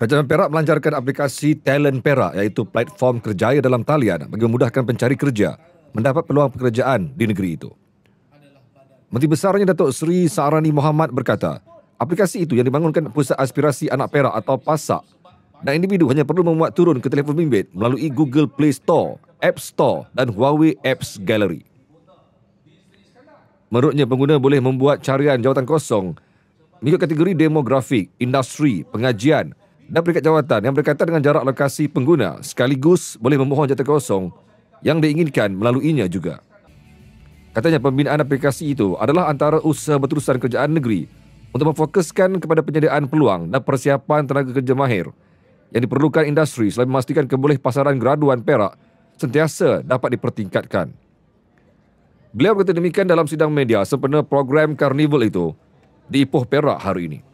Pencarian Perak melancarkan aplikasi Talent Perak iaitu platform kerjaya dalam talian bagi memudahkan pencari kerja mendapat peluang pekerjaan di negeri itu. Menteri Besarnya Datuk Seri Sarani Mohamad berkata, aplikasi itu yang dibangunkan Pusat Aspirasi Anak Perak atau PASAK dan individu hanya perlu memuat turun ke telefon bimbit melalui Google Play Store, App Store dan Huawei Apps Gallery. Menurutnya pengguna boleh membuat carian jawatan kosong mengikut kategori demografik, industri, pengajian dan peringkat jawatan yang berkaitan dengan jarak lokasi pengguna sekaligus boleh memohon jatah kosong yang diinginkan melaluinya juga. Katanya pembinaan aplikasi itu adalah antara usaha berterusan kerjaan negeri untuk memfokuskan kepada penyediaan peluang dan persiapan tenaga kerja mahir yang diperlukan industri selain memastikan keboleh pasaran graduan perak sentiasa dapat dipertingkatkan. Beliau berkata demikian dalam sidang media sempena program karnival itu di Ipoh Perak hari ini.